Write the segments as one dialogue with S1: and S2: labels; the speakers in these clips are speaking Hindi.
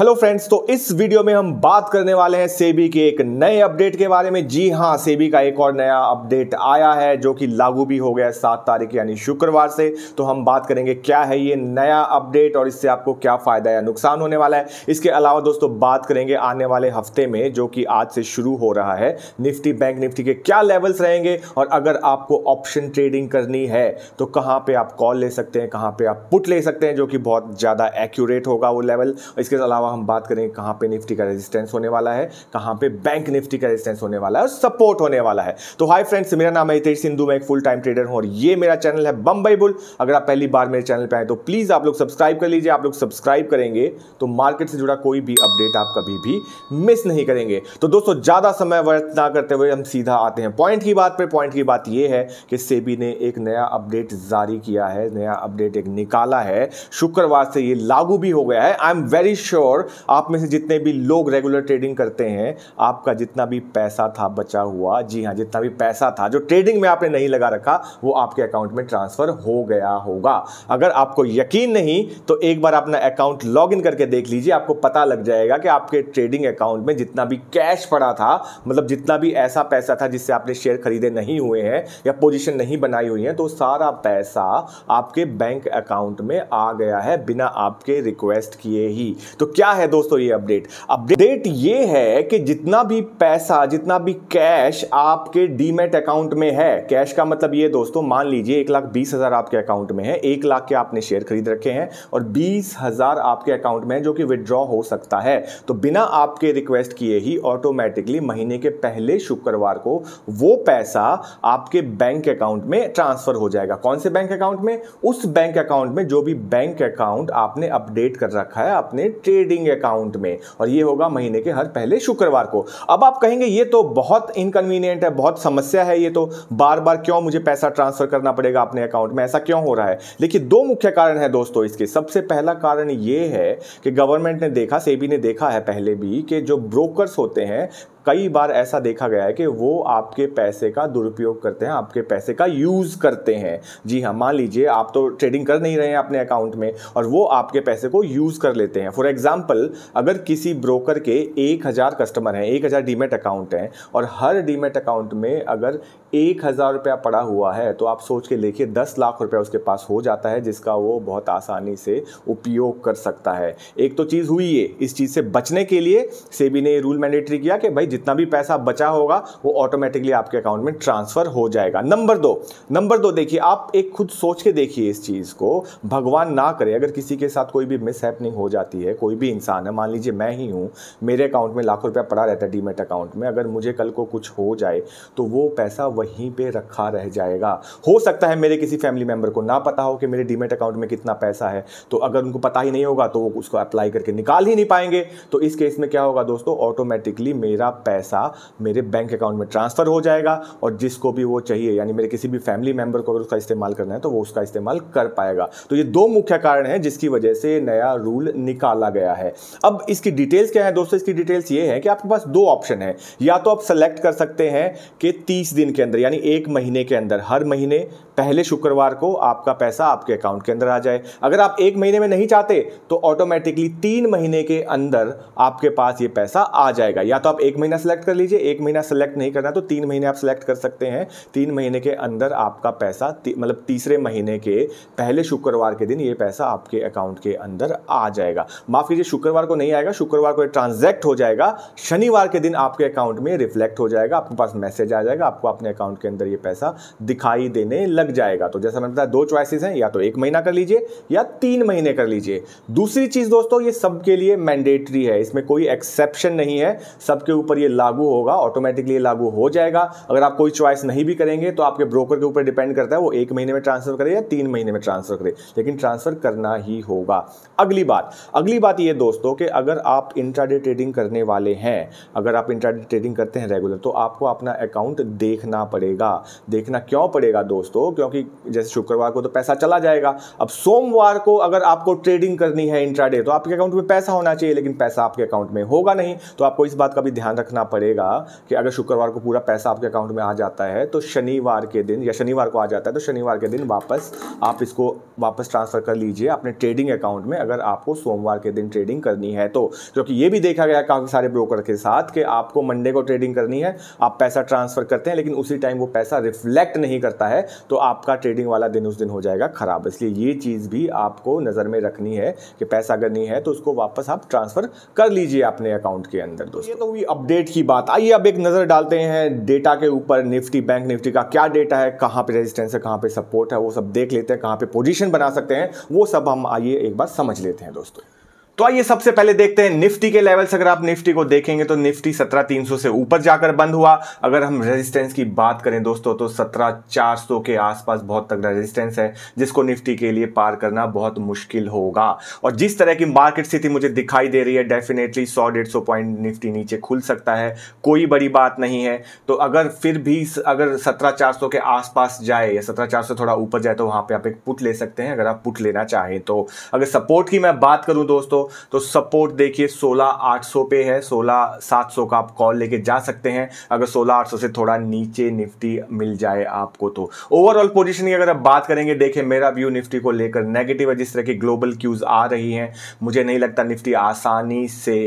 S1: हेलो फ्रेंड्स तो इस वीडियो में हम बात करने वाले हैं सेबी के एक नए अपडेट के बारे में जी हाँ सेबी का एक और नया अपडेट आया है जो कि लागू भी हो गया है सात तारीख यानी शुक्रवार से तो हम बात करेंगे क्या है ये नया अपडेट और इससे आपको क्या फ़ायदा या नुकसान होने वाला है इसके अलावा दोस्तों बात करेंगे आने वाले हफ्ते में जो कि आज से शुरू हो रहा है निफ्टी बैंक निफ्टी के क्या लेवल्स रहेंगे और अगर आपको ऑप्शन ट्रेडिंग करनी है तो कहाँ पर आप कॉल ले सकते हैं कहाँ पर आप पुट ले सकते हैं जो कि बहुत ज़्यादा एक्यूरेट होगा वो लेवल इसके अलावा अलावा हम बात करेंगे कहां पे निफ्टी का रेजिस्टेंस होने वाला है कहां पे बैंक निफ्टी का रेजिस्टेंस होने वाला है और सपोर्ट होने वाला है तो हाय फ्रेंड्स मेरा नाम है हितेश सिंधु मैं एक फुल टाइम ट्रेडर हूं और ये मेरा चैनल है बम्बई बुल अगर आप पहली बार मेरे चैनल पर आए तो प्लीज़ आप लोग सब्सक्राइब कर लीजिए आप लोग सब्सक्राइब करेंगे तो मार्केट से जुड़ा कोई भी अपडेट आप कभी भी मिस नहीं करेंगे तो दोस्तों ज़्यादा समय व्यर्थ ना करते हुए हम सीधा आते हैं पॉइंट की बात पर पॉइंट की बात यह है कि सेबी ने एक नया अपडेट जारी किया है नया अपडेट एक निकाला है शुक्रवार से ये लागू भी हो गया है आई एम वेरी श्योर और आप में से जितने भी लोग रेगुलर ट्रेडिंग करते हैं आपका जितना भी पैसा था बचा हुआ जी हाँ जितना भी पैसा था जो ट्रेडिंग में आपने नहीं लगा रखा वो आपके अकाउंट में ट्रांसफर हो गया होगा अगर आपको यकीन नहीं तो एक बार अपना अकाउंट लॉग इन करके देख लीजिए आपको पता लग जाएगा कि आपके ट्रेडिंग अकाउंट में जितना भी कैश पड़ा था मतलब जितना भी ऐसा पैसा था जिससे आपने शेयर खरीदे नहीं हुए हैं या पोजिशन नहीं बनाई हुई है तो सारा पैसा आपके बैंक अकाउंट में आ गया है बिना आपके रिक्वेस्ट किए ही तो क्या क्या है दोस्तों ये अपडेट अपडेट ये है कि जितना भी पैसा जितना भी कैश आपके डीमेट अकाउंट में है कैश का मतलब ये दोस्तों मान लीजिए एक लाख बीस हजार आपके अकाउंट में है एक लाख के आपने शेयर खरीद रखे हैं और बीस हजार आपके अकाउंट में है जो कि विदड्रॉ हो सकता है तो बिना आपके रिक्वेस्ट किए ही ऑटोमेटिकली महीने के पहले शुक्रवार को वो पैसा आपके बैंक अकाउंट में ट्रांसफर हो जाएगा कौन से बैंक अकाउंट में उस बैंक अकाउंट में जो भी बैंक अकाउंट आपने अपडेट कर रखा है अपने ट्रेड ट्रेडिंग अकाउंट में और ये होगा महीने के हर पहले शुक्रवार को अब आप कहेंगे ये तो बहुत इनकन्वीनियंट है बहुत समस्या है ये तो बार बार क्यों मुझे पैसा ट्रांसफर करना पड़ेगा अपने अकाउंट में ऐसा क्यों हो रहा है देखिए दो मुख्य कारण है दोस्तों इसके सबसे पहला कारण ये है कि गवर्नमेंट ने देखा सेबी ने देखा है पहले भी कि जो ब्रोकर्स होते हैं कई बार ऐसा देखा गया है कि वो आपके पैसे का दुरुपयोग करते हैं आपके पैसे का यूज़ करते हैं जी हाँ मान लीजिए आप तो ट्रेडिंग कर नहीं रहे हैं अपने अकाउंट में और वो आपके पैसे को यूज़ कर लेते हैं फॉर एग्जाम्पल अगर किसी ब्रोकर के एक हज़ार कस्टमर हैं एक हज़ार डीमेट अकाउंट हैं और हर डीमेट अकाउंट में अगर एक हज़ार रुपया पड़ा हुआ है तो आप सोच के देखिए दस लाख रुपया उसके पास हो जाता है जिसका वो बहुत आसानी से उपयोग कर सकता है एक तो चीज़ हुई है इस चीज़ से बचने के लिए सेबी ने रूल मैंडेटरी किया कि भाई जितना भी पैसा बचा होगा वो ऑटोमेटिकली आपके अकाउंट में ट्रांसफ़र हो जाएगा नंबर दो नंबर दो देखिए आप एक खुद सोच के देखिए इस चीज़ को भगवान ना करे अगर किसी के साथ कोई भी मिसहैपनिंग हो जाती है कोई भी इंसान है मान लीजिए मैं ही हूँ मेरे अकाउंट में लाखों रुपया पड़ा रहता है डीमेट अकाउंट में अगर मुझे कल को कुछ हो जाए तो वो पैसा वहीं पर रखा रह जाएगा हो सकता है मेरे किसी फैमिली मेंबर को ना पता हो कि मेरे डीमेट अकाउंट में कितना पैसा है तो अगर उनको पता ही नहीं होगा तो वो उसको अप्लाई करके निकाल ही नहीं पाएंगे तो इस केस में क्या होगा दोस्तों ऑटोमेटिकली मेरा पैसा मेरे बैंक अकाउंट में ट्रांसफ़र हो जाएगा और जिसको भी वो चाहिए यानी मेरे किसी भी फैमिली मेंबर को अगर उसका इस्तेमाल करना है तो वो उसका इस्तेमाल कर पाएगा तो ये दो मुख्य कारण हैं जिसकी वजह से नया रूल निकाला गया है अब इसकी डिटेल्स क्या है दोस्तों इसकी डिटेल्स ये है कि आपके पास दो ऑप्शन है या तो आप सेलेक्ट कर सकते हैं कि तीस दिन के अंदर यानी एक महीने के अंदर हर महीने पहले शुक्रवार को आपका पैसा आपके अकाउंट के अंदर आ जाए अगर आप एक महीने में नहीं चाहते तो ऑटोमेटिकली तीन महीने के अंदर आपके पास ये पैसा आ जाएगा या तो आप एक महीने महीना सेलेक्ट कर लीजिए एक महीना सेलेक्ट नहीं करना तो तीन महीने आप सेलेक्ट कर सकते हैं तीन महीने के अंदर आपका पैसा मतलब तीसरे महीने के पहले शुक्रवार के दिन ये पैसा आपके अकाउंट के अंदर आ जाएगा माफ़ कीजिए शुक्रवार को नहीं आएगा शुक्रवार को ट्रांजैक्ट हो जाएगा शनिवार के दिन आपके अकाउंट में रिफ्लेक्ट हो जाएगा आपके पास मैसेज आ जाएगा आपको अपने अकाउंट के अंदर ये पैसा दिखाई देने लग जाएगा तो जैसा मैंने बताया दो चॉइसेस हैं या तो एक महीना कर लीजिए या तीन महीने कर लीजिए दूसरी चीज़ दोस्तों ये सबके लिए मैंडेटरी है इसमें कोई एक्सेप्शन नहीं है सबके ऊपर ये लागू होगा ऑटोमेटिकली लागू हो जाएगा अगर आप कोई चॉइस नहीं भी करेंगे तो आपके ब्रोकर के ऊपर डिपेंड करता है वो एक महीने में ट्रांसफर करे या तीन महीने में ट्रांसफर करे लेकिन ट्रांसफर करना ही होगा अगली बात अगली बात ये दोस्तों कि अगर आप इंट्राडे ट्रेडिंग करने वाले हैं अगर आप इंट्राडे ट्रेडिंग करते हैं रेगुलर तो आपको अपना अकाउंट देखना पड़ेगा देखना क्यों पड़ेगा दोस्तों क्योंकि जैसे शुक्रवार को तो पैसा चला जाएगा अब सोमवार को अगर आपको ट्रेडिंग करनी है इंट्राडे तो आपके अकाउंट में पैसा होना चाहिए लेकिन पैसा आपके अकाउंट में होगा नहीं तो आपको इस बात का भी ध्यान रखना रखना पड़ेगा कि अगर शुक्रवार को पूरा पैसा आपके अकाउंट में आ जाता है तो शनिवार के दिन या शनिवार को आ जाता है तो शनिवार के दिन वापस आप इसको वापस ट्रांसफ़र कर लीजिए अपने ट्रेडिंग अकाउंट में अगर आपको सोमवार के दिन ट्रेडिंग करनी है तो क्योंकि ये भी देखा गया काफ़ी सारे ब्रोकर के साथ कि आपको मंडे को ट्रेडिंग करनी है आप पैसा ट्रांसफ़र करते हैं लेकिन उसी टाइम वो पैसा रिफ्लेक्ट नहीं करता है तो आपका ट्रेडिंग वाला दिन उस दिन हो जाएगा ख़राब इसलिए ये चीज़ भी आपको नज़र में रखनी है कि पैसा अगर नहीं है तो उसको वापस आप ट्रांसफ़र कर लीजिए अपने अकाउंट के अंदर दोस्तों ये तो हुई अपडेट डेट की बात आइए अब एक नज़र डालते हैं डेटा के ऊपर निफ्टी बैंक निफ्टी का क्या डेटा है कहाँ पे रेजिस्टेंस है कहाँ पे सपोर्ट है वो सब देख लेते हैं कहाँ पे पोजीशन बना सकते हैं वो सब हम आइए एक बार समझ लेते हैं दोस्तों तो आइए सबसे पहले देखते हैं निफ्टी के लेवल्स अगर आप निफ्टी को देखेंगे तो निफ्टी सत्रह तीन सौ से ऊपर जाकर बंद हुआ अगर हम रेजिस्टेंस की बात करें दोस्तों तो सत्रह चार सौ के आसपास बहुत तगड़ा रेजिस्टेंस है जिसको निफ्टी के लिए पार करना बहुत मुश्किल होगा और जिस तरह की मार्केट स्थिति मुझे दिखाई दे रही है डेफिनेटली सौ डेढ़ सौ पॉइंट निफ्टी नीचे खुल सकता है कोई बड़ी बात नहीं है तो अगर फिर भी अगर सत्रह चार सौ के आसपास जाए या सत्रह चार सौ थोड़ा ऊपर जाए तो वहां पर आप एक पुट ले सकते हैं अगर आप पुट लेना चाहें तो अगर सपोर्ट की मैं बात करूं दोस्तों तो सपोर्ट देखिए सोलह आठ सौ पे है सोलह सात सौ का आप कॉल लेके जा सकते हैं अगर सोलह आठ सौ से थोड़ा नीचे निफ्टी मिल जाए आपको तो ओवरऑल की अगर आप बात करेंगे देखें मेरा व्यू निफ्टी को लेकर नेगेटिव है जिस तरह की ग्लोबल क्यूज आ रही हैं मुझे नहीं लगता निफ्टी आसानी से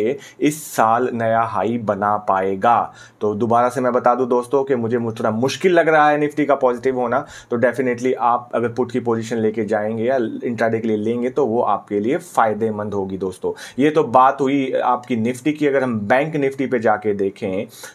S1: इस साल नया हाई बना पाएगा तो दोबारा से मैं बता दूं दोस्तों कि मुझे थोड़ा मुश्किल लग रहा है निफ्टी का पॉजिटिव होना तो डेफिनेटली आप अगर पुट की पोजीशन लेके जाएंगे या इंट्राडे के लिए लेंगे तो वो आपके लिए फायदेमंद होगी दोस्तों ये तो बात हुई आपकी निफ्टी की अगर हम बैंक निफ्टी पे जाके देखें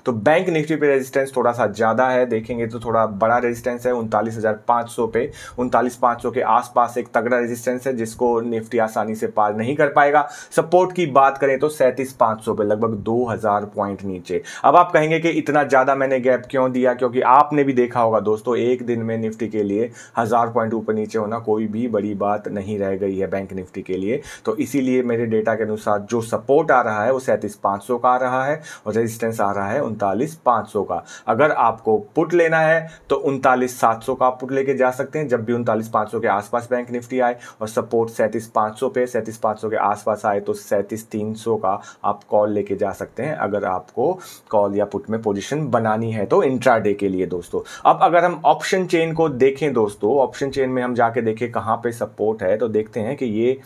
S1: तो बैंक निफ्टी पे रेजिस्टेंस थोड़ा सा ज़्यादा है देखेंगे तो थोड़ा बड़ा रेजिस्टेंस है उनतालीस हज़ार पांच सौ पे उनतालीस सौ के आसपास एक तगड़ा रेजिस्टेंस है जिसको निफ्टी आसानी से पार नहीं कर पाएगा सपोर्ट की बात करें तो सैंतीस पांच सौ पे लगभग दो हज़ार पॉइंट नीचे अब आप कहेंगे कि इतना ज़्यादा मैंने गैप क्यों दिया क्योंकि आपने भी देखा होगा दोस्तों एक दिन में निफ्टी के लिए हज़ार पॉइंट ऊपर नीचे होना कोई भी बड़ी बात नहीं रह गई है बैंक निफ्टी के लिए तो इसीलिए मैं मेरे डेटा के अनुसार जो सपोर्ट आ रहा है वो सैंतीस पाँच सौ का आ रहा है और रेजिस्टेंस आ रहा है उनतालीस पाँच सौ का अगर आपको पुट लेना है तो उनतालीस सात सौ का आप पुट लेके जा सकते हैं जब भी उनतालीस पाँच सौ के आसपास बैंक निफ्टी आए और सपोर्ट सैंतीस पाँच सौ पे सैंतीस पाँच सौ के आसपास आए तो सैंतीस तीन सौ का आप कॉल लेके जा सकते हैं अगर आपको कॉल या पुट में पोजिशन बनानी है तो डे के लिए दोस्तों अब अगर हम ऑप्शन चेन को देखें दोस्तों ऑप्शन चेन में हम जाके देखें कहाँ पर सपोर्ट है तो देखते हैं कि ये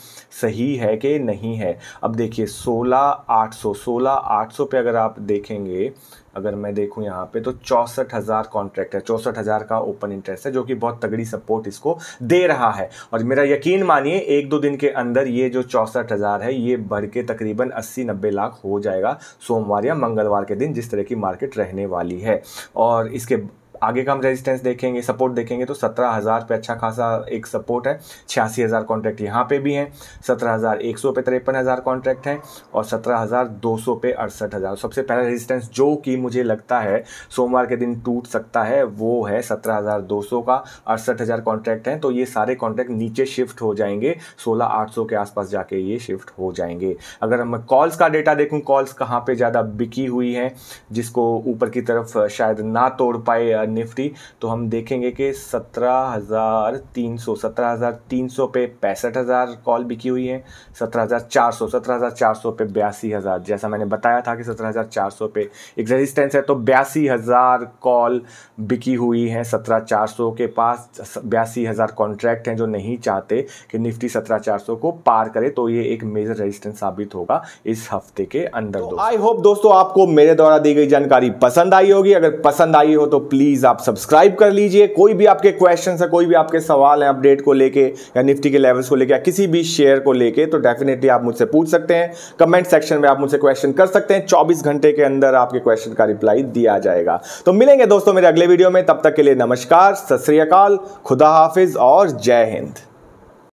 S1: सही है कि नहीं नहीं है अब देखिए 16800 16800 सौ पे अगर आप देखेंगे अगर मैं देखूं यहाँ पे तो चौंसठ हज़ार कॉन्ट्रैक्ट है चौंसठ हज़ार का ओपन इंटरेस्ट है जो कि बहुत तगड़ी सपोर्ट इसको दे रहा है और मेरा यकीन मानिए एक दो दिन के अंदर ये जो चौंसठ हज़ार है ये बढ़ के तकरीबन अस्सी नब्बे लाख हो जाएगा सोमवार या मंगलवार के दिन जिस तरह की मार्केट रहने वाली है और इसके आगे का हम रेजिस्टेंस देखेंगे सपोर्ट देखेंगे तो सत्रह हज़ार पे अच्छा खासा एक सपोर्ट है छियासी हज़ार कॉन्ट्रैक्ट यहाँ पे भी हैं सत्रह हज़ार एक सौ पे तिरपन हज़ार कॉन्ट्रैक्ट हैं और सत्रह हज़ार दो सौ पे अड़सठ हज़ार सबसे पहला रेजिस्टेंस जो कि मुझे लगता है सोमवार के दिन टूट सकता है वो है सत्रह हज़ार दो सौ का अड़सठ हज़ार कॉन्ट्रैक्ट हैं तो ये सारे कॉन्ट्रैक्ट नीचे शिफ्ट हो जाएंगे सोलह आठ सौ के आसपास जाके ये शिफ्ट हो जाएंगे अगर हम कॉल्स का डेटा देखूँ कॉल्स कहाँ पर ज़्यादा बिकी हुई हैं जिसको ऊपर की तरफ शायद ना तोड़ पाए निफ्टी तो हम देखेंगे कि सत्रह हज़ार तीन सौ सत्रह हज़ार तीन सौ पे पैंसठ हज़ार कॉल बिकी हुई है सत्रह हज़ार चार सौ सत्रह हज़ार चार सौ पे बयासी हज़ार जैसा मैंने बताया था कि सत्रह हज़ार चार सौ पे एक रेजिस्टेंस है तो बयासी हज़ार कॉल बिकी हुई है सत्रह चार सौ के पास बयासी हज़ार कॉन्ट्रैक्ट हैं जो नहीं चाहते कि निफ्टी सत्रह चार सौ को पार करे तो ये एक मेजर रेजिस्टेंस साबित होगा इस हफ्ते के अंदर आई तो होप दोस्तों आपको मेरे द्वारा दी गई जानकारी पसंद आई होगी अगर पसंद आई हो तो प्लीज़ प्लीज़ आप सब्सक्राइब कर लीजिए कोई भी आपके क्वेश्चन है कोई भी आपके सवाल हैं अपडेट को लेके या निफ्टी के लेवल्स को लेके या किसी भी शेयर को लेके तो डेफिनेटली आप मुझसे पूछ सकते हैं कमेंट सेक्शन में आप मुझसे क्वेश्चन कर सकते हैं चौबीस घंटे के अंदर आपके क्वेश्चन का रिप्लाई दिया जाएगा तो मिलेंगे दोस्तों मेरे अगले वीडियो में तब तक के लिए नमस्कार सत श्रीकाल खुदा हाफिज और जय हिंद